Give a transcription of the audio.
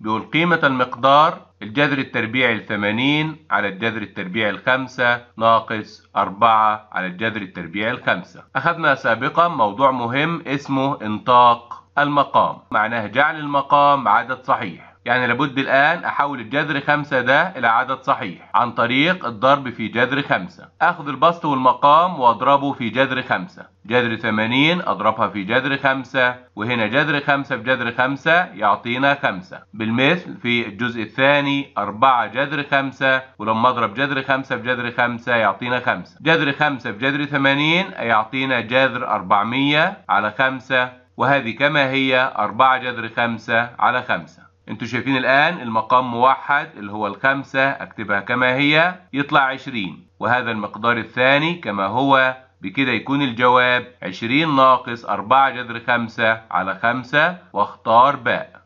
بيقول قيمة المقدار الجذر التربيعي الثمانين على الجذر التربيعي الخمسة ناقص أربعة على الجذر التربيعي الخمسة أخذنا سابقا موضوع مهم اسمه انطاق المقام معناه جعل المقام عدد صحيح يعني لابد الآن أحول الجذر خمسة ده إلى عدد صحيح عن طريق الضرب في جذر خمسة أخذ البسط والمقام وأضربه في جذر خمسة جذر ثمانين أضربها في جذر خمسة وهنا جذر خمسة في جذر خمسة يعطينا خمسة بالمثل في الجزء الثاني أربعة جذر خمسة ولما أضرب جذر خمسة في جذر خمسة يعطينا خمسة جذر خمسة في جذر ثمانين يعطينا جذر أربعمية على خمسة وهذه كما هي أربعة جذر خمسة على خمسة انتوا شايفين الان المقام موحد اللي هو الخمسة اكتبها كما هي يطلع عشرين وهذا المقدار الثاني كما هو بكده يكون الجواب عشرين ناقص اربعة جذر خمسة على خمسة واختار باء